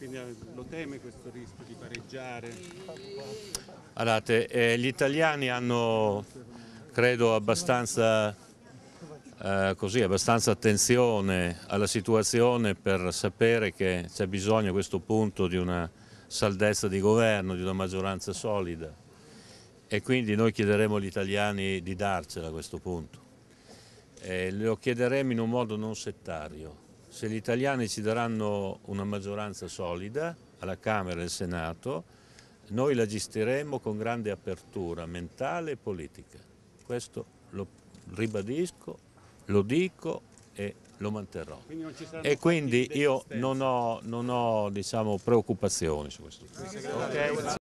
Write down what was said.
Quindi eh, lo teme questo rischio di pareggiare? Guardate, eh, gli italiani hanno, credo, abbastanza, eh, così, abbastanza attenzione alla situazione per sapere che c'è bisogno a questo punto di una saldezza di governo, di una maggioranza solida e quindi noi chiederemo agli italiani di darcela a questo punto. Eh, lo chiederemo in un modo non settario se gli italiani ci daranno una maggioranza solida alla Camera e al Senato, noi la gestiremo con grande apertura mentale e politica. Questo lo ribadisco, lo dico e lo manterrò. Quindi e quindi io non ho, non ho diciamo, preoccupazioni su questo. Okay?